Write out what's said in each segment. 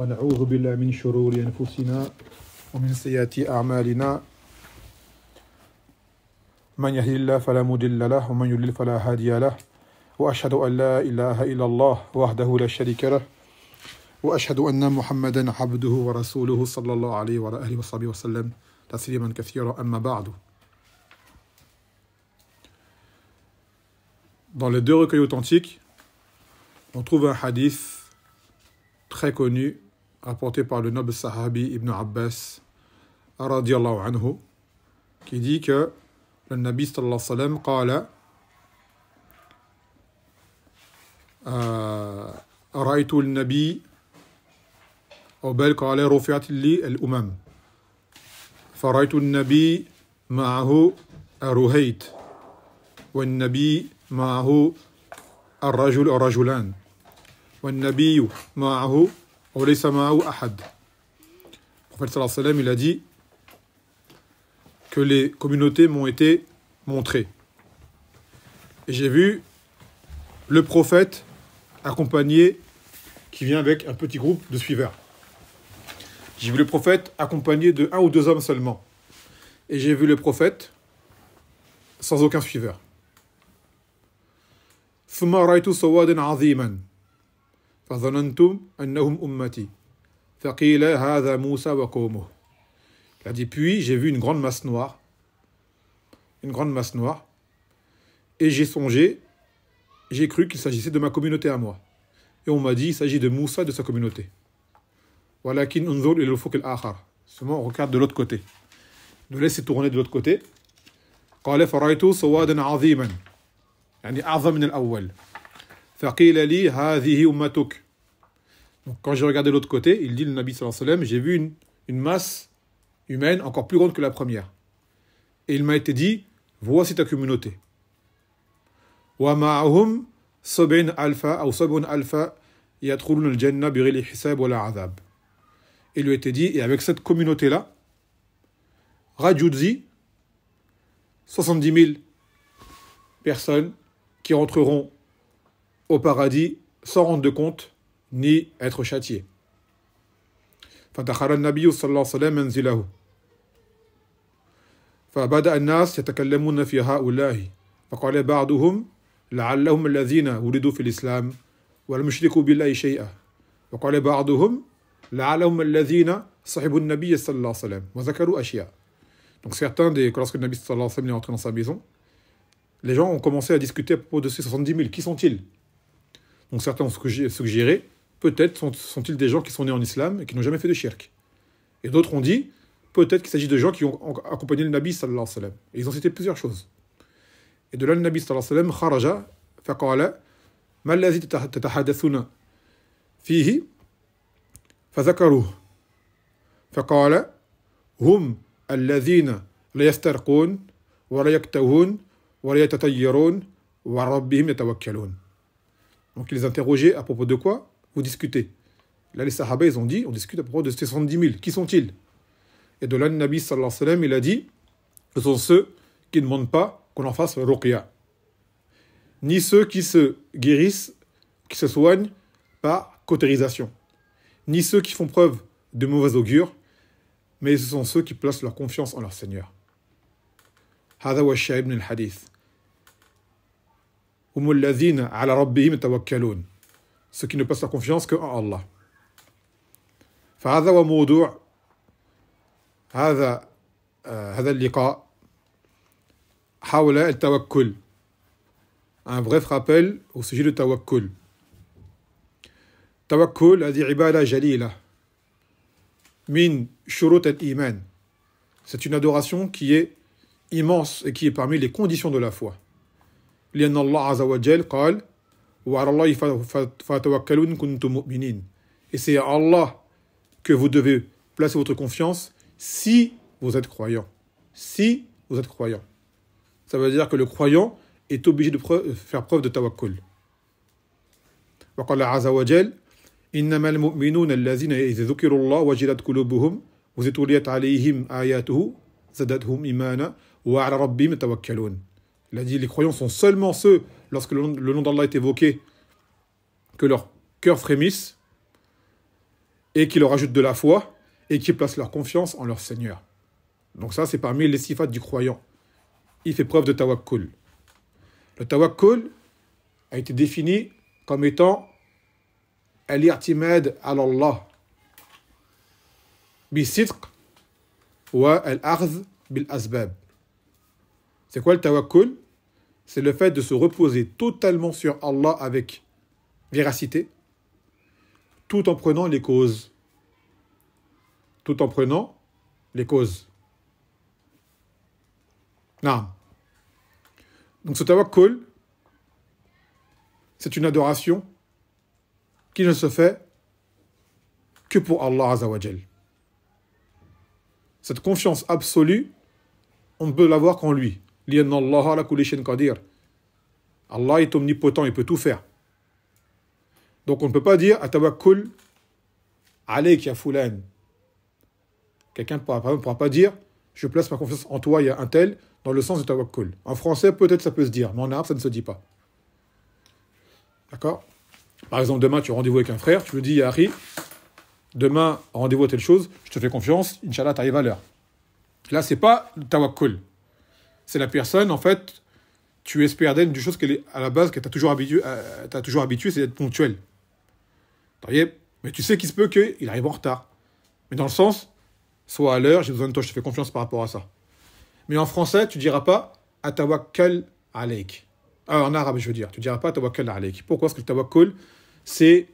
ونعوذ بالله من شرور أنفسنا ومن سيئات أعمالنا من يهدي الله فلا مضل له ومن يضلل فلا هادي له وأشهد أن لا إله إلا الله وحده لا شريك له وأشهد أن محمدا عبده ورسوله صلى الله عليه وعلى آله وصحبه وسلم تسليما كثيرا أما بعد Dans les deux recueils authentiques, on trouve un hadith très connu rapporté par le noble sahabi Ibn Abbas radiallahu anhu, qui dit que le Nabi sallallahu alayhi wa sallam قال رأيت النبي أو بل قال رفعت لي الأمم فرأيت النبي معه رهيت والنبي معه الرجل الرجلان والنبي معه Le prophète sallam, il a dit que les communautés m'ont été montrées. Et j'ai vu le prophète accompagné, qui vient avec un petit groupe de suiveurs. J'ai vu le prophète accompagné de un ou deux hommes seulement. Et j'ai vu le prophète sans aucun suiveur. فظننتم أنهم أمتي فقيل هذا موسى وقومه Il a dit Puis j'ai vu une grande masse noire, une grande masse noire, et j'ai songé, j'ai cru qu'il s'agissait de ma communauté à moi. Et on m'a dit Il s'agit de Moussa de sa communauté. Walakin unzul le al akhar. Seulement on regarde de l'autre côté. De laisser tourner de l'autre côté ummatuk. Donc, quand j'ai regardé de l'autre côté, il dit le Nabi sallallahu alayhi wa sallam, j'ai vu une, une masse humaine encore plus grande que la première. Et il m'a été dit, voici ta communauté. Wa Il lui a été dit, et avec cette communauté-là, Rajudzi, 70 000 personnes qui rentreront au paradis sans rendre de compte ni être châtié. فدخل النبي صلى الله عليه وسلم منزله فبدا الناس يتكلمون في هؤلاء فقال بعضهم لعلهم الذين ولدوا في الاسلام ولم يشركوا بالله شيئا وقال بعضهم لعلهم الذين صحبوا النبي صلى الله عليه وسلم وذكروا اشياء Donc certains, des, lorsque le Nabi sallallahu alayhi wa sallam est entré dans sa maison, les gens ont commencé à discuter à propos de ces 70 000. Qui sont-ils donc certains ont suggéré, peut-être sont-ils des gens qui sont nés en islam et qui n'ont jamais fait de shirk. Et d'autres ont dit, peut-être qu'il s'agit de gens qui ont accompagné le Nabi sallallahu alayhi wa sallam. Et ils ont cité plusieurs choses. Et de là, le Nabi sallallahu alayhi wa sallam, kharaja, faqala, ما الذي تتحدثون فيه فذكروه فقال هم الذين لا يسترقون ولا يكتوون ولا يتطيرون وربهم يتوكلون donc ils les interrogeaient à propos de quoi Vous discutez. Là, les Sahaba, ils ont dit on discute à propos de ces 70 000. Qui sont-ils Et de là, le Nabi sallallahu alayhi wa sallam, il a dit ce sont ceux qui ne demandent pas qu'on en fasse ruqya. Ni ceux qui se guérissent, qui se soignent par cautérisation. Ni ceux qui font preuve de mauvais augure, mais ce sont ceux qui placent leur confiance en leur Seigneur. wa al ceux qui ne passent leur confiance que en Allah. فهذا وموضوع هذا هذا اللقاء حول التوكل un bref rappel au sujet du tawakkul. Tawakkul, هذه عبادة جليلة من شروط الإيمان. C'est une adoration qui est immense et qui est parmi les conditions de la foi. لأن الله عز وجل قال وعلى الله فتوكلوا إن كنتم مؤمنين et c'est à Allah que vous devez placer votre confiance si vous êtes croyant si vous êtes croyant ça veut dire que le croyant est obligé de faire preuve de tawakkul وقال عز وجل إنما المؤمنون الذين إذا ذكروا الله وجلت قلوبهم وزتوليت عليهم آياته زادتهم إيمانا وعلى ربهم يتوكلون Il a dit les croyants sont seulement ceux, lorsque le nom, d'Allah est évoqué, que leur cœur frémisse et qu'ils leur ajoute de la foi et qui placent leur confiance en leur Seigneur. Donc ça, c'est parmi les sifats du croyant. Il fait preuve de tawakkul. Le tawakkul a été défini comme étant al irtimad al Allah bi wa al arz bil asbab. C'est quoi le tawakkul C'est le fait de se reposer totalement sur Allah avec véracité, tout en prenant les causes. Tout en prenant les causes. Non. Donc ce tawakkul, c'est une adoration qui ne se fait que pour Allah Azawajel. Cette confiance absolue, on ne peut l'avoir qu'en lui. Allah est omnipotent, il peut tout faire. Donc on ne peut pas dire Atawakkul alayk a Quelqu'un ne pourra pas dire je place ma confiance en toi, il y a un tel, dans le sens de tawakkul. En français, peut-être ça peut se dire, mais en arabe, ça ne se dit pas. D'accord Par exemple, demain, tu as rendez-vous avec un frère, tu lui dis, Harry, demain, rendez-vous à telle chose, je te fais confiance, Inch'Allah, t'arrives à l'heure. Là, c'est pas tawakkul c'est la personne, en fait, tu espères d'elle une chose qu'elle est à la base, que tu toujours habitué, euh, toujours habitué c'est d'être ponctuel. Mais tu sais qu'il se peut qu'il arrive en retard. Mais dans le sens, soit à l'heure, j'ai besoin de toi, je te fais confiance par rapport à ça. Mais en français, tu diras pas atawakal alaik. Euh, en arabe, je veux dire. Tu diras pas atawakal alaik. Pourquoi Parce que le Tawakal, c'est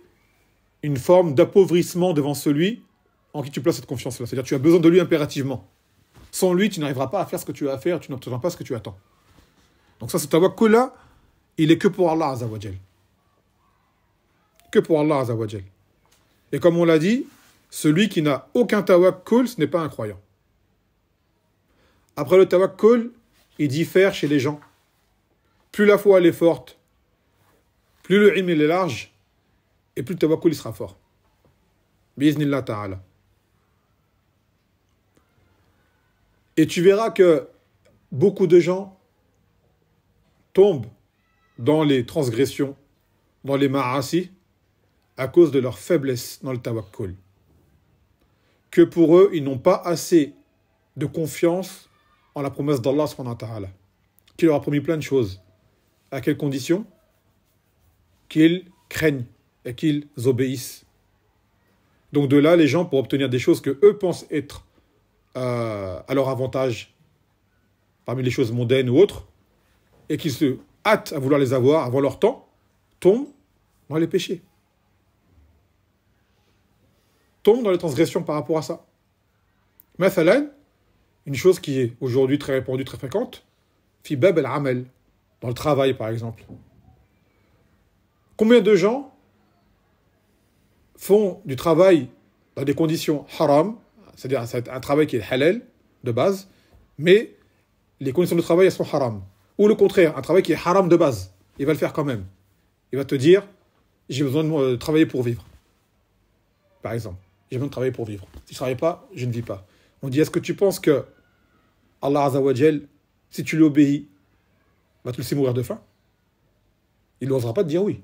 une forme d'appauvrissement devant celui en qui tu places cette confiance-là. C'est-à-dire tu as besoin de lui impérativement. Sans lui, tu n'arriveras pas à faire ce que tu as à faire, tu n'obtiendras pas ce que tu attends. Donc ça, ce tawakkul-là, hein. il est que pour Allah Azawajal. Que pour Allah Azawajal. Et comme on l'a dit, celui qui n'a aucun tawakkul, ce n'est pas un croyant. Après le tawakkul, il diffère chez les gens. Plus la foi elle est forte, plus le hymne est large, et plus le tawakkul il sera fort. Biznillah ta'ala. Et tu verras que beaucoup de gens tombent dans les transgressions, dans les ma'asi, à cause de leur faiblesse dans le tawakkul. Que pour eux, ils n'ont pas assez de confiance en la promesse d'Allah qui leur a promis plein de choses. À quelles conditions Qu'ils craignent et qu'ils obéissent. Donc de là, les gens, pour obtenir des choses que eux pensent être euh, à leur avantage parmi les choses mondaines ou autres, et qui se hâtent à vouloir les avoir avant leur temps, tombent dans les péchés. Tombent dans les transgressions par rapport à ça. Mathalan, une chose qui est aujourd'hui très répandue, très fréquente, Fibeb al-Amel, dans le travail par exemple. Combien de gens font du travail dans des conditions haram, c'est-à-dire un travail qui est halal, de base, mais les conditions de travail, elles sont haram. Ou le contraire, un travail qui est haram de base, il va le faire quand même. Il va te dire, j'ai besoin de euh, travailler pour vivre. Par exemple, j'ai besoin de travailler pour vivre. Si je ne travaille pas, je ne vis pas. On dit, est-ce que tu penses que Allah Azawajel, si tu lui obéis, va te laisser mourir de faim Il n'osera pas te dire oui.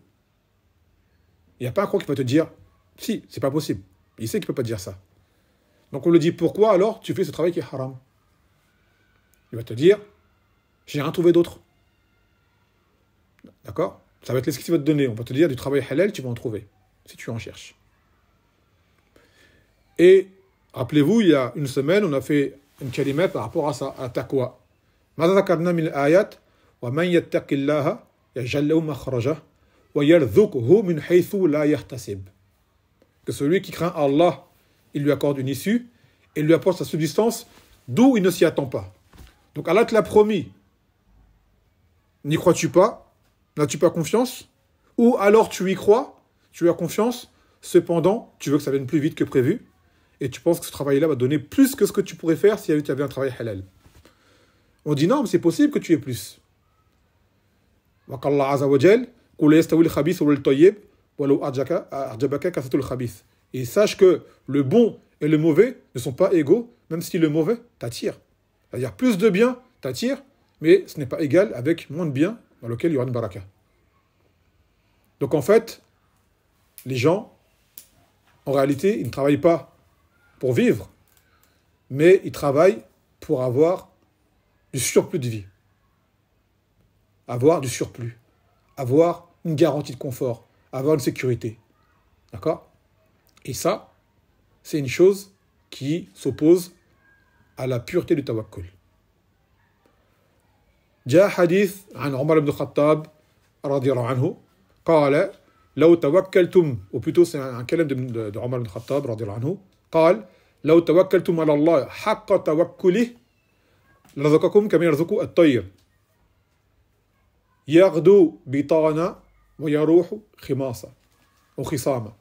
Il n'y a pas un croix qui va te dire, si, c'est pas possible. Il sait qu'il ne peut pas dire ça. Donc on lui dit pourquoi alors tu fais ce travail qui est haram Il va te dire j'ai rien trouvé d'autre. D'accord Ça va être ce qu'il va te donner. On va te dire du travail halal, tu vas en trouver, si tu en cherches. Et rappelez-vous, il y a une semaine, on a fait une kalima par rapport à ça, à taqwa. ayat Que celui qui craint Allah il lui accorde une issue et lui apporte sa subsistance d'où il ne s'y attend pas. Donc Allah te l'a promis. N'y crois-tu pas N'as-tu pas confiance Ou alors tu y crois, tu as confiance, cependant tu veux que ça vienne plus vite que prévu et tu penses que ce travail-là va donner plus que ce que tu pourrais faire si tu avais un travail halal. On dit non, mais c'est possible que tu aies plus. Et sache que le bon et le mauvais ne sont pas égaux, même si le mauvais t'attire. C'est-à-dire plus de bien t'attire, mais ce n'est pas égal avec moins de bien dans lequel il y aura une baraka. Donc en fait, les gens, en réalité, ils ne travaillent pas pour vivre, mais ils travaillent pour avoir du surplus de vie. Avoir du surplus. Avoir une garantie de confort. Avoir une sécurité. D'accord Et ça, c'est une chose qui s'oppose à la pureté du tawakkul. جاء حديث عن عمر بن الخطاب رضي الله عنه قال لو توكلتم او وبيتو عن كلام de عمر بن الخطاب رضي الله عنه قال لو توكلتم على الله حق توكله لرزقكم كما يرزق الطير يغدو بطانا ويروح خماصة وخصامة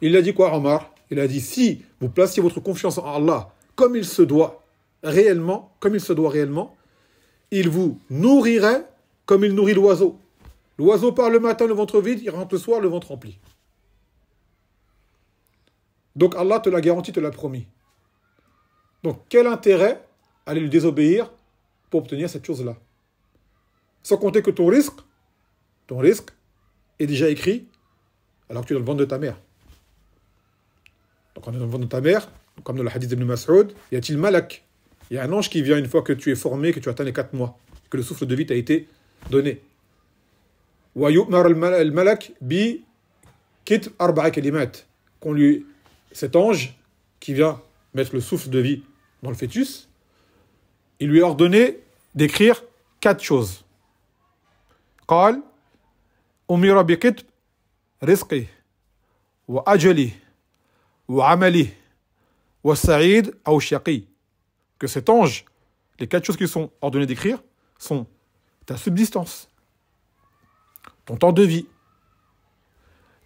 Il a dit quoi, Omar Il a dit si vous placiez votre confiance en Allah comme il se doit réellement, comme il se doit réellement, il vous nourrirait comme il nourrit l'oiseau. L'oiseau part le matin le ventre vide, il rentre le soir le ventre rempli. Donc Allah te l'a garanti, te l'a promis. Donc quel intérêt aller lui désobéir pour obtenir cette chose-là Sans compter que ton risque, ton risque est déjà écrit alors que tu es dans le ventre de ta mère. Donc on est dans le ventre de ta mère, comme dans le hadith d'Ibn Mas'ud, y a-t-il malak Il y a un ange qui vient une fois que tu es formé, que tu atteins les quatre mois, que le souffle de vie t'a été donné. al malak bi kit arba'a kalimat. Qu'on lui, cet ange qui vient mettre le souffle de vie dans le fœtus, il lui a ordonné d'écrire quatre choses. Qal, umira bi رزقي وأجلي ou ou que cet ange les quatre choses qui sont ordonnées d'écrire sont ta subsistance ton temps de vie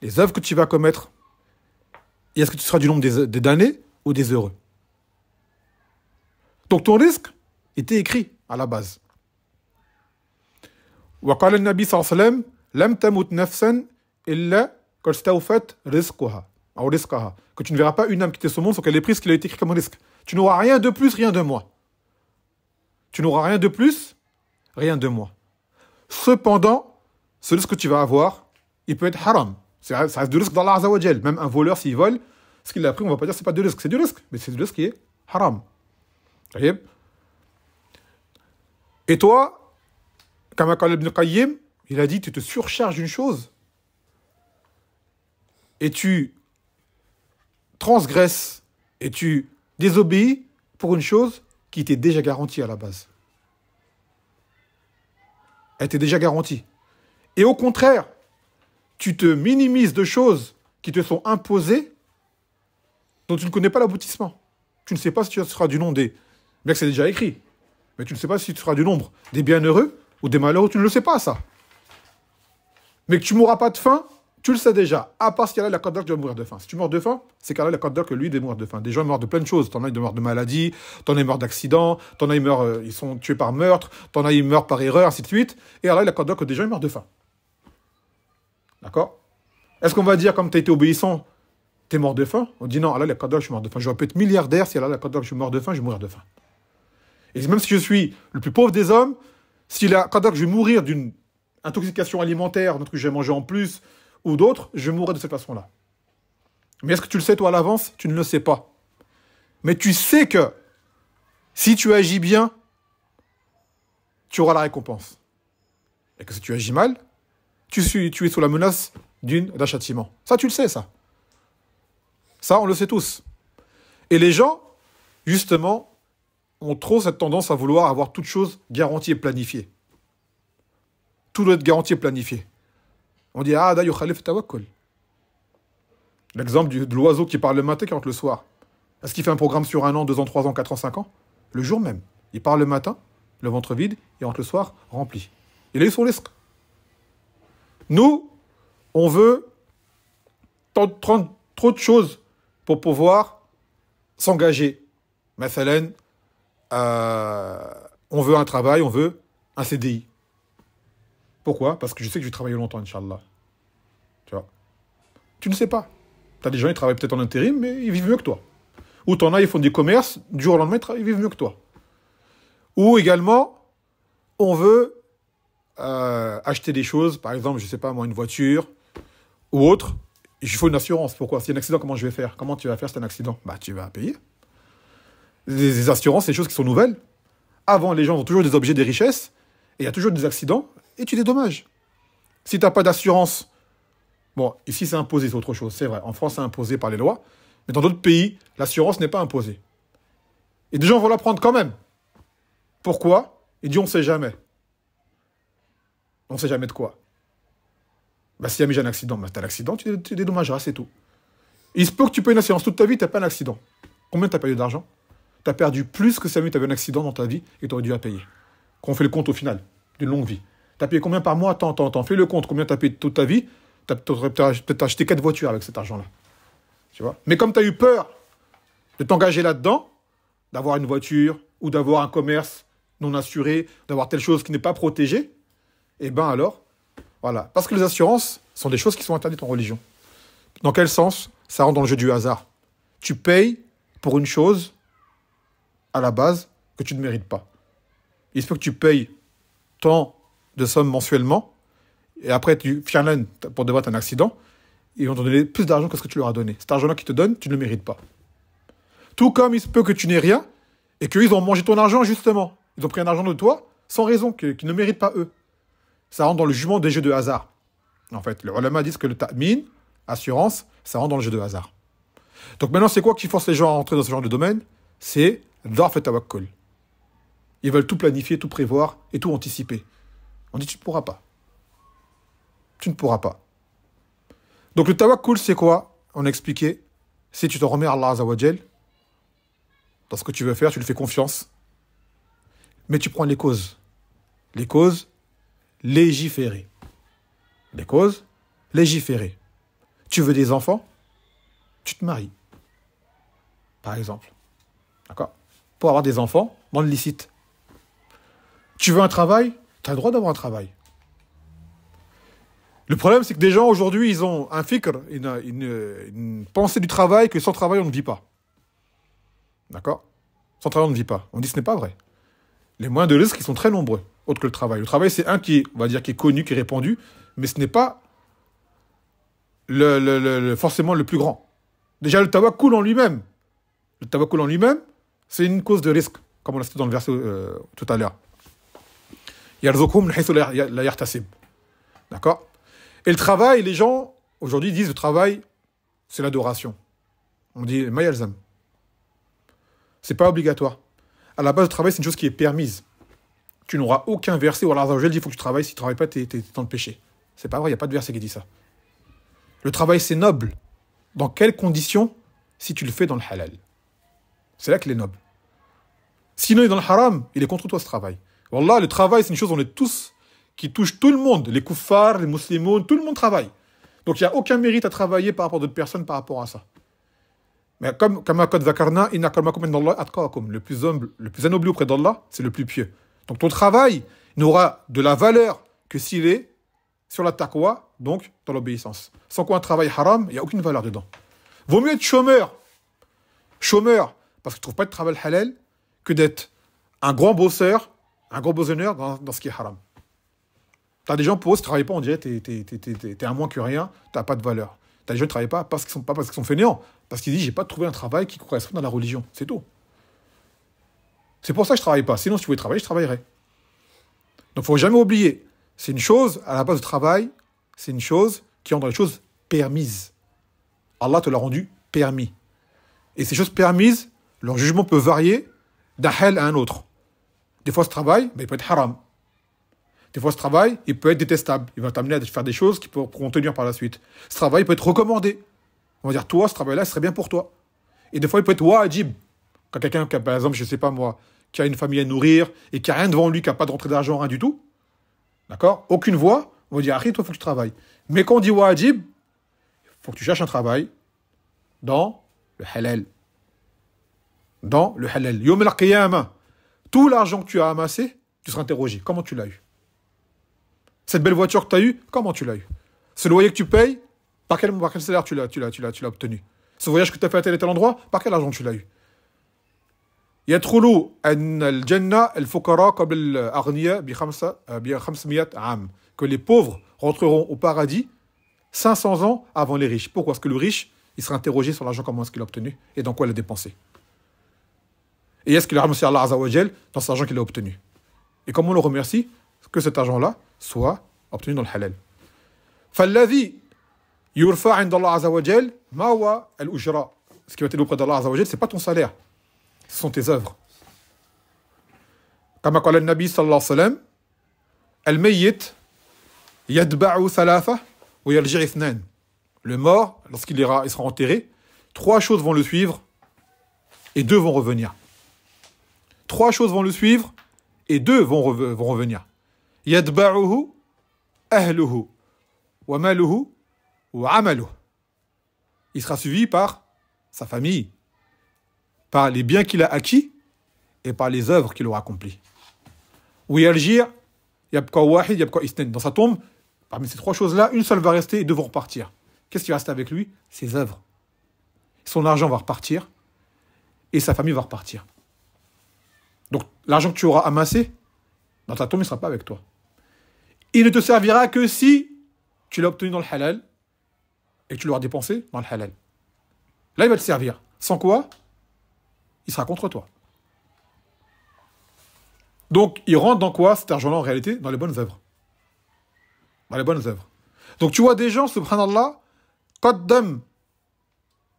les œuvres que tu vas commettre et est-ce que tu seras du nombre des, damnés ou des heureux donc ton risque était écrit à la base وقال النبي صلى الله عليه وسلم au fait ou Que tu ne verras pas une âme quitter ce monde sans qu'elle ait pris ce qu'il a été écrit comme risque. Tu n'auras rien de plus, rien de moi. Tu n'auras rien de plus, rien de moins. Cependant, ce risque que tu vas avoir, il peut être haram. Ça reste du risque d'Allah Azzawajal. Même un voleur, s'il vole, ce qu'il a pris, on ne va pas dire que ce n'est pas du risque. C'est du risque, mais c'est du risque qui est haram. Et toi, comme Ibn il a dit, tu te surcharges d'une chose et tu transgresses et tu désobéis pour une chose qui était déjà garantie à la base. Elle était déjà garantie. Et au contraire, tu te minimises de choses qui te sont imposées dont tu ne connais pas l'aboutissement. Tu ne sais pas si tu seras du nombre des... Bien que c'est déjà écrit, mais tu ne sais pas si tu seras du nombre des bienheureux ou des malheureux, tu ne le sais pas ça. Mais que tu mourras pas de faim tu le sais déjà, à part si y a là, la corde tu vas mourir de faim. Si tu meurs de faim, c'est qu'Allah, la corde que lui, il est mort de faim. Des gens meurent de plein de choses. T'en as, ils meurent de maladie, t'en as, ils meurent d'accident, t'en as, ils meurent, euh, ils sont tués par meurtre, t'en as, ils meurent par erreur, ainsi de suite. Et Allah, la corde que des gens, ils meurent de faim. D'accord Est-ce qu'on va dire, comme t'as été obéissant, t'es mort de faim On dit non, Allah, la corde je suis mort de faim. Je vais peut être milliardaire, si Allah, la corde je suis mort de faim, je vais mourir de faim. Et même si je suis le plus pauvre des hommes, si la corde je vais mourir d'une intoxication alimentaire, un que j'ai mangé en plus, ou d'autres, je mourrai de cette façon-là. Mais est-ce que tu le sais toi à l'avance Tu ne le sais pas. Mais tu sais que si tu agis bien, tu auras la récompense. Et que si tu agis mal, tu, suis, es sous la menace d'un châtiment. Ça, tu le sais, ça. Ça, on le sait tous. Et les gens, justement, ont trop cette tendance à vouloir avoir toute chose garantie et planifiée. Tout doit être garanti et planifié. On dit Ah, khalif tawakkul. L'exemple de l'oiseau qui parle le matin qui rentre le soir. Est-ce qu'il fait un programme sur un an, deux ans, trois ans, quatre ans, cinq ans Le jour même. Il parle le matin, le ventre vide, et rentre le soir rempli. Il est sur son risque. Nous, on veut trop de choses pour pouvoir s'engager. Mais euh, on veut un travail, on veut un CDI. Pourquoi Parce que je sais que je vais travailler longtemps, Inch'Allah. Tu vois Tu ne sais pas. Tu as des gens, ils travaillent peut-être en intérim, mais ils vivent mieux que toi. Ou t'en as, ils font du commerce, du jour au lendemain, ils vivent mieux que toi. Ou également, on veut euh, acheter des choses, par exemple, je ne sais pas moi, une voiture ou autre, il faut une assurance. Pourquoi S'il y a un accident, comment je vais faire Comment tu vas faire si un accident Bah, tu vas payer. Les, assurances, c'est des choses qui sont nouvelles. Avant, les gens ont toujours des objets, des richesses, et il y a toujours des accidents, et tu dédommages. Si tu n'as pas d'assurance, bon, ici c'est imposé, c'est autre chose, c'est vrai. En France, c'est imposé par les lois, mais dans d'autres pays, l'assurance n'est pas imposée. Et des gens vont la prendre quand même. Pourquoi Il dit on ne sait jamais. On ne sait jamais de quoi. Bah, si jamais j'ai un accident, bah, t'as l'accident, tu, tu dédommageras, c'est tout. Il se peut que tu payes une assurance toute ta vie, t'as pas un accident. Combien as perdu d'argent Tu as perdu plus que si tu avais un accident dans ta vie et tu aurais dû la payer. qu'on on fait le compte au final d'une longue vie. T'as payé combien par mois Attends, attends, Fais le compte. Combien t'as payé toute ta vie T'as peut-être acheté quatre voitures avec cet argent-là. Tu vois Mais comme t'as eu peur de t'engager là-dedans, d'avoir une voiture ou d'avoir un commerce non assuré, d'avoir telle chose qui n'est pas protégée, eh ben alors, voilà. Parce que les assurances sont des choses qui sont interdites en religion. Dans quel sens Ça rentre dans le jeu du hasard. Tu payes pour une chose, à la base, que tu ne mérites pas. Il se peut que tu payes tant de sommes mensuellement. Et après, tu fianes pour débattre un accident. Ils vont te donner plus d'argent que ce que tu leur as donné. Cet argent-là qu'ils te donnent, tu ne le mérites pas. Tout comme il se peut que tu n'aies rien et qu'ils ont mangé ton argent, justement. Ils ont pris un argent de toi sans raison, qu'ils ne méritent pas eux. Ça rentre dans le jument des jeux de hasard. En fait, les ulama disent que le ta'min, assurance, ça rentre dans le jeu de hasard. Donc maintenant, c'est quoi qui force les gens à rentrer dans ce genre de domaine C'est et tawakkul. Ils veulent tout planifier, tout prévoir et tout anticiper. On dit tu ne pourras pas. Tu ne pourras pas. Donc le tawakkul, c'est quoi On a expliqué. Si tu te remets à Allah Jal, dans ce que tu veux faire, tu lui fais confiance. Mais tu prends les causes. Les causes, légiférer. Les causes, légiférer. Tu veux des enfants Tu te maries. Par exemple. D'accord Pour avoir des enfants, dans le licite. Tu veux un travail tu as le droit d'avoir un travail. Le problème, c'est que des gens aujourd'hui, ils ont un fikr, une, pensée du travail que sans travail, on ne vit pas. D'accord Sans travail, on ne vit pas. On dit que ce n'est pas vrai. Les moyens de risque, ils sont très nombreux, autres que le travail. Le travail, c'est un qui est, on va dire, qui est connu, qui est répandu, mais ce n'est pas le, forcément le plus grand. Déjà, le tabac coule en lui-même. Le tabac coule en lui-même, c'est une cause de risque, comme on l'a cité dans le verset euh, tout à l'heure. D'accord Et le travail, les gens aujourd'hui disent le travail, c'est l'adoration. On dit mayalzam. C'est pas obligatoire. À la base, le travail, c'est une chose qui est permise. Tu n'auras aucun verset où Allah dit il faut que tu travailles, si tu ne travailles pas, tu es, en dans le péché. C'est pas vrai, il n'y a pas de verset qui dit ça. Le travail, c'est noble. Dans quelles conditions Si tu le fais dans le halal. C'est là qu'il est noble. Sinon, il est dans le haram, il est contre toi ce travail. Wallah, le travail, c'est une chose, on est tous, qui touche tout le monde, les koufars, les musulmans, tout le monde travaille. Donc il n'y a aucun mérite à travailler par rapport à d'autres personnes par rapport à ça. Mais comme Zakarna, le plus humble, le plus anobli auprès d'Allah, c'est le plus pieux. Donc ton travail n'aura de la valeur que s'il est sur la taqwa, donc dans l'obéissance. Sans quoi un travail haram, il n'y a aucune valeur dedans. Vaut mieux être chômeur, chômeur, parce que tu ne trouves pas de travail halal, que d'être un grand bosseur un gros besoin dans, dans ce qui est haram. as des gens pour eux, si pas, on dirait t'es, tu un moins que rien, t'as pas de valeur. T'as des gens qui travaillent pas parce qu'ils sont pas parce qu'ils sont fainéants, parce qu'ils disent j'ai pas trouvé un travail qui correspond à la religion. C'est tout. C'est pour ça que je travaille pas. Sinon, si tu voulais travailler, je travaillerais. Donc, faut jamais oublier. C'est une chose, à la base du travail, c'est une chose qui rend les choses permises. Allah te l'a rendu permis. Et ces choses permises, leur jugement peut varier d'un hell à un autre. Des fois, ce travail, il peut être haram. Des fois, ce travail, il peut être détestable. Il va t'amener à faire des choses qui pourront tenir par la suite. Ce travail, il peut être recommandé. On va dire, toi, ce travail-là, serait bien pour toi. Et des fois, il peut être wajib. Quand quelqu'un, par exemple, je sais pas moi, qui a une famille à nourrir et qui a rien devant lui, qui n'a pas de rentrée d'argent, rien du tout, d'accord Aucune voix, on va dire, arrête, toi, il faut que tu travailles. Mais quand on dit wajib, il faut que tu cherches un travail dans le halal. Dans le halal. Yom al tout l'argent que tu as amassé, tu seras interrogé. Comment tu l'as eu Cette belle voiture que tu as eue, comment tu l'as eu Ce loyer que tu payes, par quel, quel salaire tu l'as, tu, l'as, tu, l'as, obtenu Ce voyage que tu as fait à tel et tel endroit, par quel argent tu l'as eu Jannah, y a comme l'arnia que les pauvres rentreront au paradis 500 ans avant les riches. Pourquoi Parce que le riche, il sera interrogé sur l'argent, comment est-ce qu'il a obtenu et dans quoi il a dépensé. Et est-ce qu'il a remercié Allah Azawajel dans cet argent qu'il a obtenu Et comment on le remercie Que cet argent-là soit obtenu dans le halal. ce qui va être auprès d'Allah Azawajel, ce c'est pas ton salaire ce sont tes œuvres le mort lorsqu'il sera enterré trois choses vont le suivre et deux vont revenir trois choses vont le suivre et deux vont, revenir. Yadba'uhu ahluhu wa wa Il sera suivi par sa famille, par les biens qu'il a acquis et par les œuvres qu'il aura accomplies. Ou Dans sa tombe, parmi ces trois choses-là, une seule va rester et deux vont repartir. Qu'est-ce qui va rester avec lui Ses œuvres. Son argent va repartir et sa famille va repartir. Donc l'argent que tu auras amassé dans ta tombe, il ne sera pas avec toi. Il ne te servira que si tu l'as obtenu dans le halal et que tu l'auras dépensé dans le halal. Là, il va te servir. Sans quoi, il sera contre toi. Donc, il rentre dans quoi cet argent-là en réalité Dans les bonnes œuvres. Dans les bonnes œuvres. Donc, tu vois des gens, subhanallah, qaddam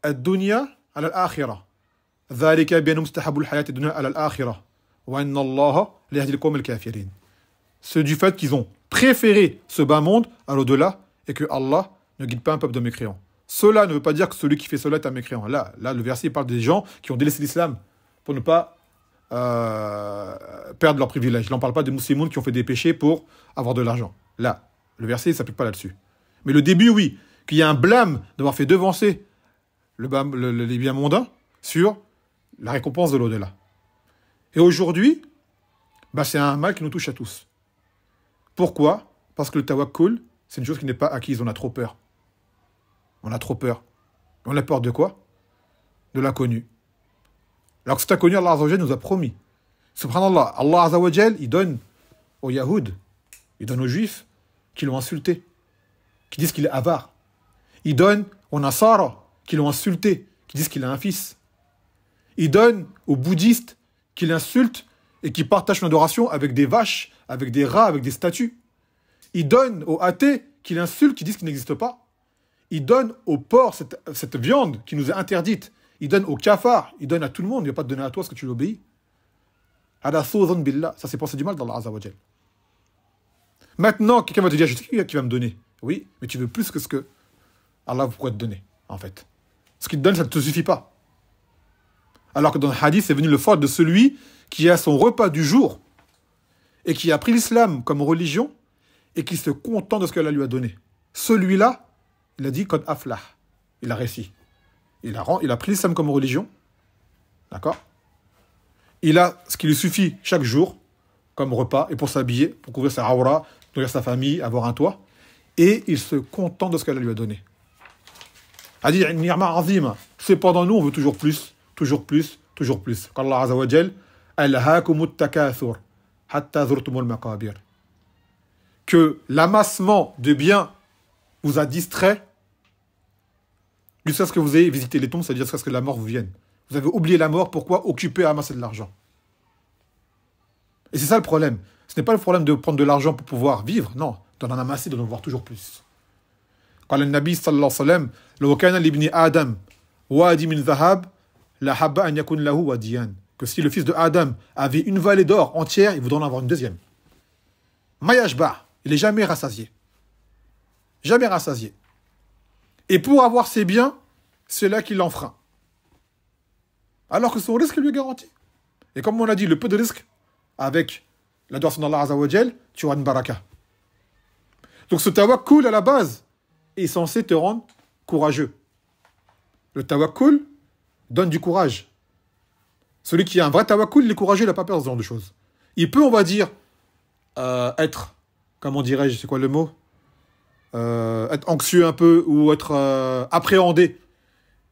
ad-dunya al-akhirah. C'est du fait qu'ils ont préféré ce bas monde à l'au-delà et que Allah ne guide pas un peuple de mécréants. Cela ne veut pas dire que celui qui fait cela est un mécréant. Là, là le verset parle des gens qui ont délaissé l'islam pour ne pas euh, perdre leurs privilèges. Il n'en parle pas des musulmans qui ont fait des péchés pour avoir de l'argent. Là, le verset ne s'applique pas là-dessus. Mais le début, oui, qu'il y a un blâme d'avoir fait devancer les biens mondains sur la récompense de l'au-delà. Et aujourd'hui, bah c'est un mal qui nous touche à tous. Pourquoi Parce que le tawakkul, c'est une chose qui n'est pas acquise. On a trop peur. On a trop peur. On a peur de quoi De l'inconnu. Alors que cet inconnu, Allah nous a promis. Subhanallah, Allah il donne aux Yahoud, il donne aux Juifs qui l'ont insulté, qui disent qu'il est avare. Il donne aux Nasara qui l'ont insulté, qui disent qu'il a un fils. Il donne aux bouddhistes qui l'insulte et qui partage son adoration avec des vaches, avec des rats, avec des statues. Il donne aux athées qui l'insultent, qui disent qu'il n'existe pas. Il donne au porc cette, viande qui nous est interdite. Il donne aux cafards. Il donne à tout le monde. Il ne va pas te donner à toi ce que tu l'obéis. Ça, c'est penser du mal d'Allah Maintenant, quelqu'un va te dire, je sais qui va me donner. Oui, mais tu veux plus que ce que Allah pourrait te donner, en fait. Ce qu'il te donne, ça ne te suffit pas. Alors que dans le hadith, c'est venu le fort de celui qui a son repas du jour et qui a pris l'islam comme religion et qui se contente de ce qu'Allah lui a donné. Celui-là, il a dit Kod Il a réussi. Il a, pris l'islam comme religion. D'accord Il a ce qui lui suffit chaque jour comme repas et pour s'habiller, pour couvrir sa aura, nourrir sa famille, avoir un toit. Et il se contente de ce qu'Allah lui a donné. A dit Cependant, nous, on veut toujours plus toujours plus, toujours plus. que l'amassement de biens vous a distrait jusqu'à ce que vous ayez visité les tombes, c'est-à-dire jusqu'à ce que la mort vous vienne. Vous avez oublié la mort, pourquoi occuper à amasser de l'argent. Et c'est ça le problème. Ce n'est pas le problème de prendre de l'argent pour pouvoir vivre, non, d'en amasser, d'en avoir toujours plus. Quand le Nabi sallallahu alayhi wa sallam, « Adam, min zahab, la habba an yakun lahu Que si le fils de Adam avait une vallée d'or entière, il voudrait en avoir une deuxième. Mayashba, il n'est jamais rassasié. Jamais rassasié. Et pour avoir ses biens, c'est là qu'il l'enfreint. Alors que son risque lui est garanti. Et comme on a dit, le peu de risque, avec l'adoration d'Allah Azawajel, tu auras une baraka. Donc ce tawakkul à la base est censé te rendre courageux. Le tawakkul, donne du courage. Celui qui a un vrai tawakul, il est courageux, il n'a pas peur de ce genre de choses. Il peut, on va dire, euh, être, comment dirais-je, c'est quoi le mot euh, Être anxieux un peu ou être euh, appréhendé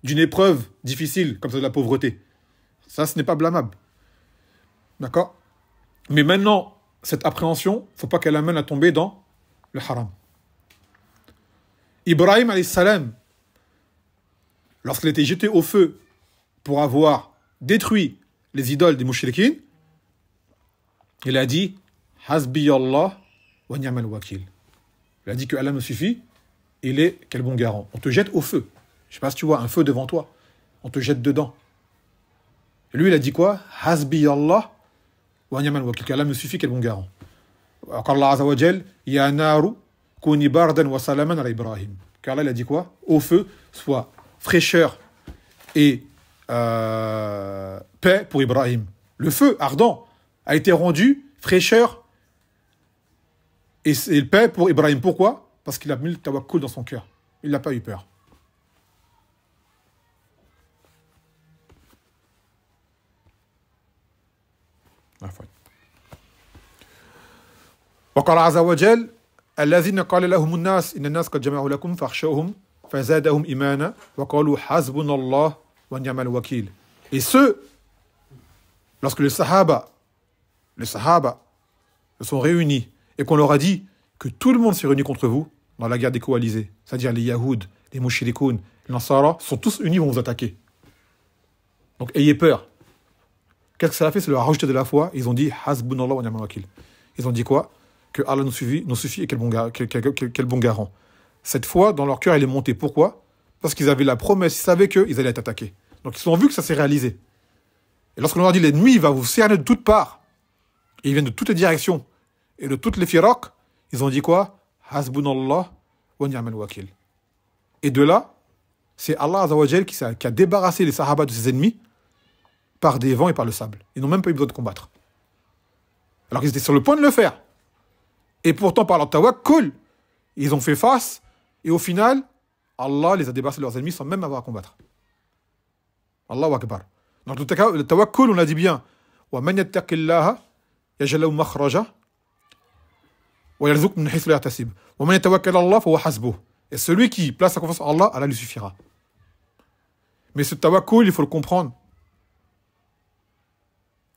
d'une épreuve difficile, comme ça de la pauvreté. Ça, ce n'est pas blâmable. D'accord Mais maintenant, cette appréhension, il ne faut pas qu'elle amène à tomber dans le haram. Ibrahim salam, lorsqu'il était jeté au feu pour avoir détruit les idoles des mushrikin, il a dit Hasbi Allah wa ni'mal wakil. Il a dit que Allah me suffit, il est quel bon garant. On te jette au feu. Je ne sais pas si tu vois un feu devant toi. On te jette dedans. lui, il a dit quoi Hasbi Allah wa ni'mal wakil. Allah me suffit, quel bon garant. Allah Azza Ya naru kuni bardan wa salaman ala Ibrahim. Car là, il a dit quoi Au feu, soit fraîcheur et euh, paix pour Ibrahim. Le feu ardent a été rendu fraîcheur et, le paix pour Ibrahim. Pourquoi Parce qu'il a mis le tawakkul dans son cœur. Il n'a pas eu peur. وقال عز وجل الذين قال لهم الناس إن الناس قد جمعوا لكم فاخشوهم فزادهم إيمانا وقالوا حسبنا الله et ce, lorsque les sahaba, les sahaba se sont réunis et qu'on leur a dit que tout le monde s'est réuni contre vous dans la guerre des coalisés, c'est-à-dire les Yahoud, les Mushrikoun, les Nansara sont tous unis, vont vous attaquer. Donc ayez peur. Qu'est-ce que ça a fait C'est leur a rejeté de la foi. Ils ont dit Hasbunallah wa ni'mal wakil. Ils ont dit quoi Que Allah nous suffit, et quel bon, quel bon garant. Cette foi, dans leur cœur, elle est montée. Pourquoi parce qu'ils avaient la promesse, ils savaient qu'ils allaient être attaqués. Donc ils ont vu que ça s'est réalisé. Et lorsqu'on leur dit l'ennemi, il va vous cerner de toutes parts. Et ils viennent de toutes les directions. Et de toutes les firoques, ils ont dit quoi Et de là, c'est Allah azawajel qui, a débarrassé les Sahaba de ses ennemis par des vents et par le sable. Ils n'ont même pas eu besoin de combattre. Alors qu'ils étaient sur le point de le faire. Et pourtant, par leur cool ils ont fait face. Et au final, Allah les a débarrassés de leurs ennemis sans même avoir à combattre. Allahu Akbar. cas, le tawakkul, on a dit bien. Et celui qui place sa confiance en Allah, Allah lui suffira. Mais ce tawakkul, il faut le comprendre.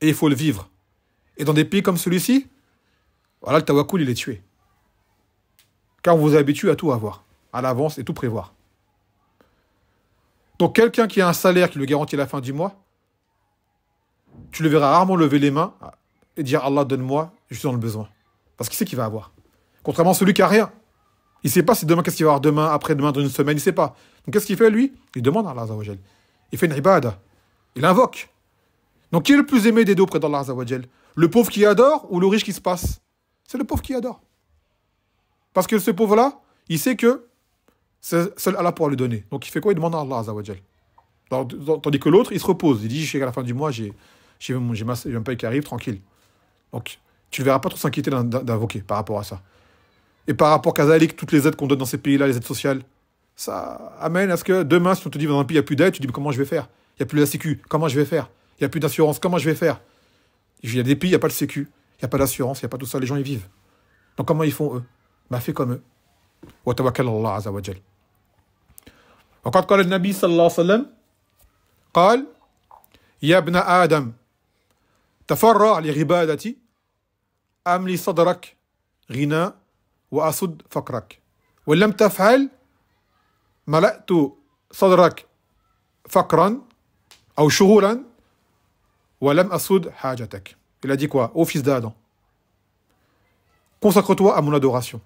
Et il faut le vivre. Et dans des pays comme celui-ci, voilà, le tawakkul, il est tué. Car on vous habitue à tout avoir à l'avance et tout prévoir. Donc quelqu'un qui a un salaire qui le garantit la fin du mois, tu le verras rarement lever les mains et dire Allah donne-moi, je suis dans le besoin. Parce qu'il sait qu'il va avoir. Contrairement à celui qui a rien. Il ne sait pas si demain, qu'est-ce qu'il va avoir demain, après-demain, dans une semaine, il ne sait pas. Donc qu'est-ce qu'il fait lui Il demande à Allah Il fait une ibada. Il invoque. Donc qui est le plus aimé des deux auprès d'Allah zawajel Le pauvre qui adore ou le riche qui se passe C'est le pauvre qui adore. Parce que ce pauvre-là, il sait que seul Allah pour lui donner. Donc il fait quoi Il demande à Allah Azawajal. Tandis que l'autre, il se repose. Il dit, à la fin du mois, j'ai un pays qui arrive, tranquille. Donc tu ne verras pas trop s'inquiéter d'invoquer par rapport à ça. Et par rapport à Kazalik, toutes les aides qu'on donne dans ces pays-là, les aides sociales, ça amène à ce que demain, si on te dit dans un pays, il n'y a plus d'aide, tu dis, mais comment je vais faire Il n'y a plus de la sécu, comment je vais faire Il n'y a plus d'assurance, comment je vais faire Il y a des pays, il n'y a pas de sécu, il n'y a pas d'assurance, il n'y a pas tout ça, les gens, ils vivent. Donc comment ils font eux bah, fais comme eux. Wa Allah وقد قال النبي صلى الله عليه وسلم قال يا ابن آدم تفرع لعبادتي أملي صدرك غنى وأسد فقرك وإن لم تفعل ملأت صدرك فقرا أو شغولا ولم أسد حاجتك Il a dit quoi Ô fils d'Adam, consacre-toi à mon adoration.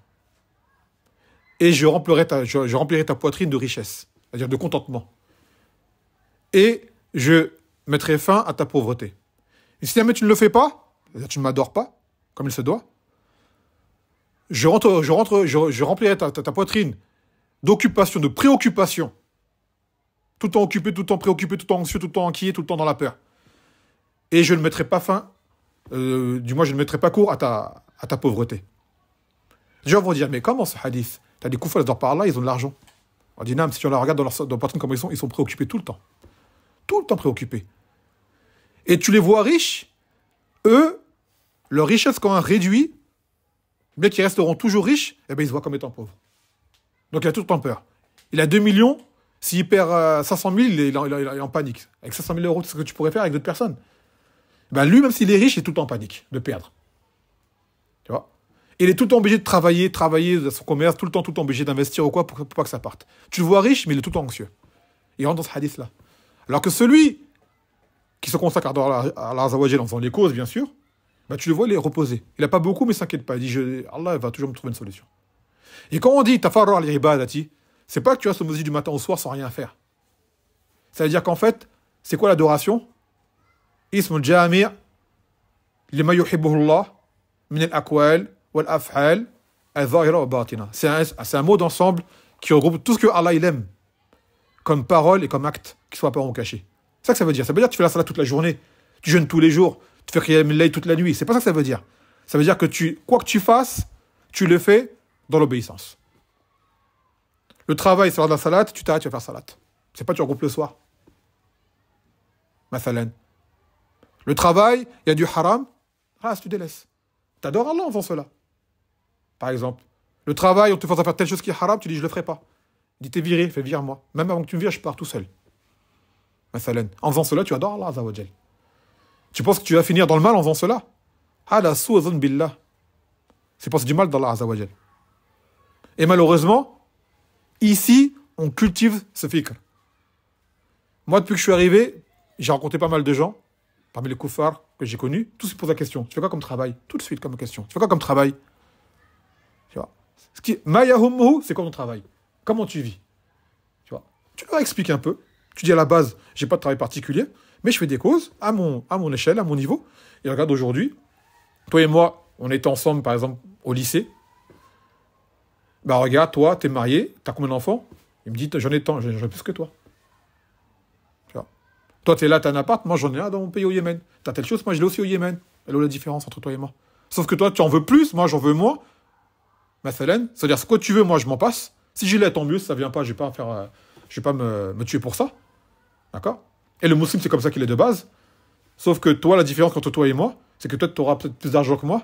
Et je remplirai ta, je, je remplirai ta poitrine de richesse. c'est-à-dire de contentement. Et je mettrai fin à ta pauvreté. Et si jamais tu ne le fais pas, tu ne m'adores pas, comme il se doit, je, rentre, je, rentre, je, remplirai ta, poitrine d'occupation, de préoccupation. Tout le temps occupé, tout le temps préoccupé, tout le temps anxieux, tout le temps inquiet, tout le temps dans la peur. Et je ne mettrai pas fin, euh, du moins je ne mettrai pas court à ta, pauvreté. Les gens vont dire, mais comment ce hadith as des coups par là, ils ont de l'argent. On dit, non, si tu la regarde dans leur, dans comme ils sont, ils sont préoccupés tout le temps. Tout le temps préoccupés. Et tu les vois riches, eux, leur richesse, quand réduit, mais qu'ils resteront toujours riches, eh ben, ils se voient comme étant pauvres. Donc il a tout le temps peur. Il a 2 millions, s'il perd 500 euh, 000, il est, en panique. Avec 500 000 euros, c'est ce que tu pourrais faire avec d'autres personnes. Ben, lui, même s'il est riche, il est tout le temps en panique de perdre. Tu vois il est tout le temps obligé de travailler, travailler dans son commerce, tout le temps, tout le temps obligé d'investir ou quoi pour, pas que ça parte. Tu le vois riche, mais il est tout le temps anxieux. Il rentre dans ce hadith-là. Alors que celui qui se consacre à Allah dans faisant les causes, bien sûr, bah, tu le vois, il est reposé. Il n'a pas beaucoup, mais s'inquiète pas. Il dit je, Allah va toujours me trouver une solution. Et quand on dit tafarra al-ibadati, c'est pas que tu vas se moser du matin au soir sans rien faire. Ça veut dire qu'en fait, c'est quoi l'adoration Ism al min al c'est un, mot d'ensemble qui regroupe tout ce que Allah il aime, comme parole et comme acte, qui soit pas en caché. C'est ça que ça veut dire. Ça veut dire que tu fais la salat toute la journée, tu jeûnes tous les jours, tu fais Qiyam toute la nuit. C'est pas ça que ça veut dire. Ça veut dire que tu, quoi que tu fasses, tu le fais dans l'obéissance. Le travail, c'est de la salat, tu t'arrêtes, tu vas faire salat. C'est pas tu regroupes le soir. Le travail, il y a du haram, ah, tu délaisses. T'adores Allah en faisant cela. Par exemple, le travail, on te force à faire telle chose qui est haram, tu dis je le ferai pas. Il dit t'es viré, fais virer moi. Même avant que tu me vires, je pars tout seul. En faisant cela, tu adores Allah Tu penses que tu vas finir dans le mal en faisant cela billah. C'est penser du mal d'Allah Azawajal. Et malheureusement, ici, on cultive ce fikr. Moi, depuis que je suis arrivé, j'ai rencontré pas mal de gens, parmi les koufars que j'ai connus, tous se posent la question. Tu fais quoi comme travail Tout de suite comme question. Tu fais quoi comme travail ce qui c'est quoi on travaille, Comment tu vis Tu vois Tu leur expliques un peu. Tu dis à la base, j'ai pas de travail particulier, mais je fais des causes à mon, à mon échelle, à mon niveau. Et regarde aujourd'hui, toi et moi, on est ensemble, par exemple, au lycée. Bah regarde, toi, tu es marié, tu t'as combien d'enfants Il me dit, j'en ai tant, j'en ai plus que toi. Tu vois. Toi, t'es là, t'as un appart, moi j'en ai un dans mon pays au Yémen. Tu as telle chose, moi je l'ai aussi au Yémen. Elle est la différence entre toi et moi Sauf que toi, tu en veux plus, moi j'en veux moins. C'est-à-dire, ce que tu veux, moi, je m'en passe. Si j'y l'ai, tant mieux. ça ça vient pas, je vais pas, faire, euh, je vais pas me, me, tuer pour ça. D'accord Et le musulman, c'est comme ça qu'il est de base. Sauf que toi, la différence entre toi et moi, c'est que toi, tu auras peut-être plus d'argent que moi.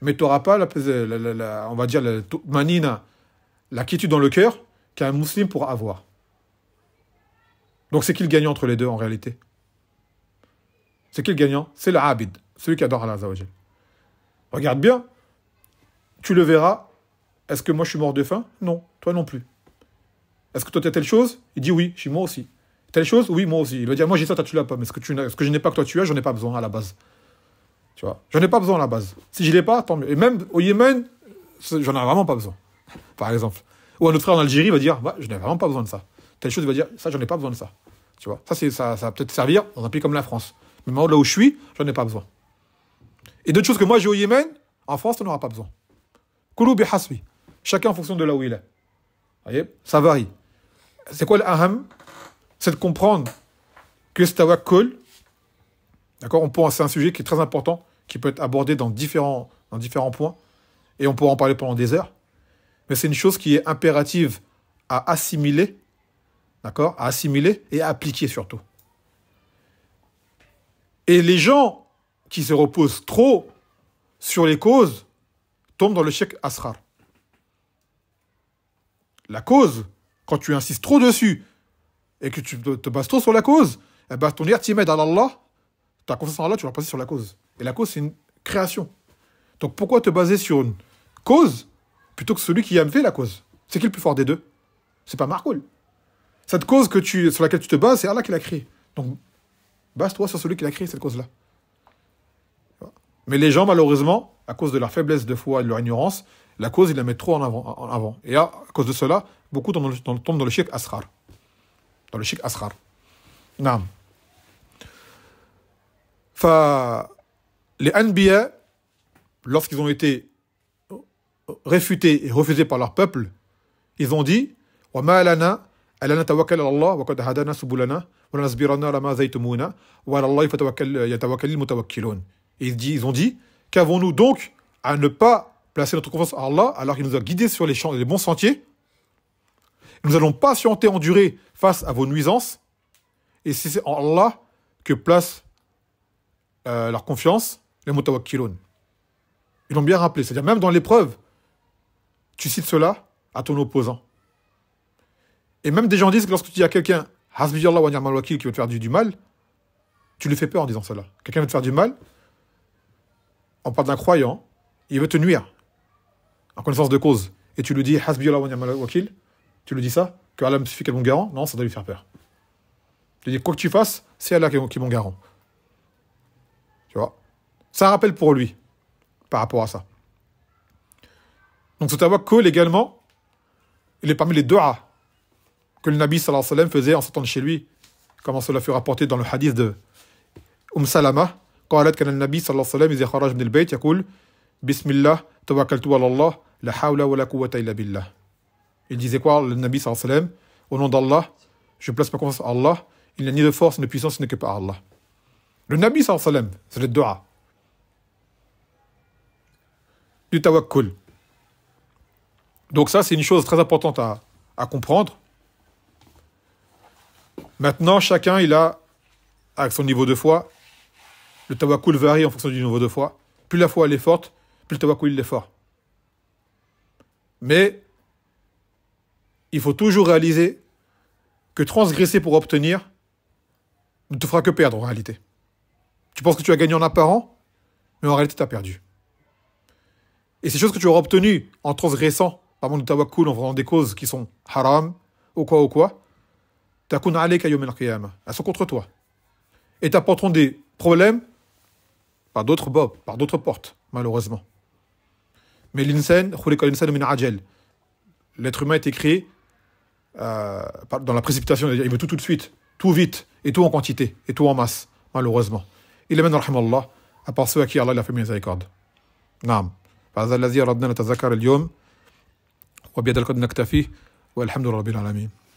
Mais tu n'auras pas, la, la, la, on va dire, la manina, la quiétude dans le cœur qu'un musulman pourra avoir. Donc, c'est qui le gagnant entre les deux, en réalité C'est qui le gagnant C'est l'abid, celui qui adore Allah Regarde bien, tu le verras. Est-ce que moi je suis mort de faim Non, toi non plus. Est-ce que toi tu as telle chose Il dit oui, je suis moi aussi. Telle chose Oui, moi aussi. Il va dire, moi j'ai ça, tu l'as pas, mais ce que, ce que je n'ai pas que toi tu as, j'en ai pas besoin à la base. Tu vois, j'en ai pas besoin à la base. Si je l'ai pas, tant mieux. Et même au Yémen, j'en ai vraiment pas besoin, par exemple. Ou un autre frère en Algérie va dire, bah, je n'ai vraiment pas besoin de ça. Telle chose, il va dire, ça, j'en ai pas besoin de ça. Tu vois, ça, ça, ça va peut-être servir dans un pays comme la France. Mais moi là où je suis, j'en ai pas besoin. Et d'autres choses que moi j'ai au Yémen, en France, on n'aura pas besoin. Chacun en fonction de là où il est. Voyez Ça varie. C'est quoi l'aham C'est de comprendre que c'est tawakkul, d'accord On c'est un sujet qui est très important, qui peut être abordé dans différents, dans différents points, et on pourra en parler pendant des heures. Mais c'est une chose qui est impérative à assimiler, d'accord À assimiler et à appliquer surtout. Et les gens qui se reposent trop sur les causes, tombe dans le chèque Asrar. La cause, quand tu insistes trop dessus et que tu te bases trop sur la cause, eh ben, ton irtimed dans Allah, ta confiance en Allah, tu vas passer sur la cause. Et la cause, c'est une création. Donc pourquoi te baser sur une cause plutôt que celui qui a fait la cause C'est qui le plus fort des deux C'est pas Marcoul. Cette cause que tu, sur laquelle tu te bases, c'est Allah qui l'a créée. Donc base-toi sur celui qui l'a créée, cette cause-là. Mais les gens, malheureusement, à cause de leur faiblesse de foi et de leur ignorance, la cause, ils la mettent trop en avant. Et à, cause de cela, beaucoup tombent dans le, asrar. Dans le shirk asrar. Naam. Fa... Les anbiya, lorsqu'ils ont été réfutés et refusés par leur peuple, ils ont dit et ils ont dit, qu'avons-nous donc à ne pas placer notre confiance en Allah alors qu'il nous a guidés sur les, bons sentiers Nous allons patienter, endurer face à vos nuisances. Et si c'est en Allah que place euh, leur confiance, les mutawakkilun. Ils l'ont bien rappelé. C'est-à-dire même dans l'épreuve, tu cites cela à ton opposant. Et même des gens disent que lorsque tu dis à quelqu'un Hasbi Allah wa ni'mal qui veut te faire du, mal, tu lui fais peur en disant cela. Quelqu'un veut te faire du mal, on parle d'un croyant, il veut te nuire, en connaissance de cause, et tu lui dis Hasbi wakil, tu lui dis ça, que Allah me suffit qu'elle mon garant, non, ça doit lui faire peur. Tu dis quoi que tu fasses, c'est Allah qui est mon garant. Tu vois C'est un rappel pour lui, par rapport à ça. Donc ce que également, il est parmi les doa que le Nabi sallallahu alayhi wa sallam faisait en sortant chez lui, comme cela fut rapporté dans le hadith de Umm Salama, قالت كان النبي صلى الله عليه وسلم خرج من البيت يقول بسم Il disait quoi le Nabi sallallahu alayhi Au nom d'Allah, je place ma confiance en Allah, il n'y a ni de force ni de puissance, ce n'est que par Allah. Le Nabi صلى الله c'est le dua. Du tawakkul. Donc ça, c'est une chose très importante à comprendre. Maintenant, chacun, il a, avec son niveau de foi, le tawakul varie en fonction du niveau de foi. Plus la foi elle est forte, plus le tawakul il est fort. Mais il faut toujours réaliser que transgresser pour obtenir ne te fera que perdre en réalité. Tu penses que tu as gagné en apparent, mais en réalité tu as perdu. Et ces choses que tu auras obtenues en transgressant, par exemple le tawakul, en faisant des causes qui sont haram, ou quoi ou quoi, alayka elles sont contre toi. Et t'apporteront des problèmes par d'autres bobs, par d'autres portes, malheureusement. Mais l'insan, l'être humain a été créé euh, dans la précipitation, il veut tout tout de suite, tout vite, et tout en quantité, et tout en masse, malheureusement. Il amène, rahimallah, à part ceux à qui Allah il a fait miséricorde. Naam. فهذا الذي أردنا نتذكر اليوم وبيد القدر نكتفيه والحمد لله رب العالمين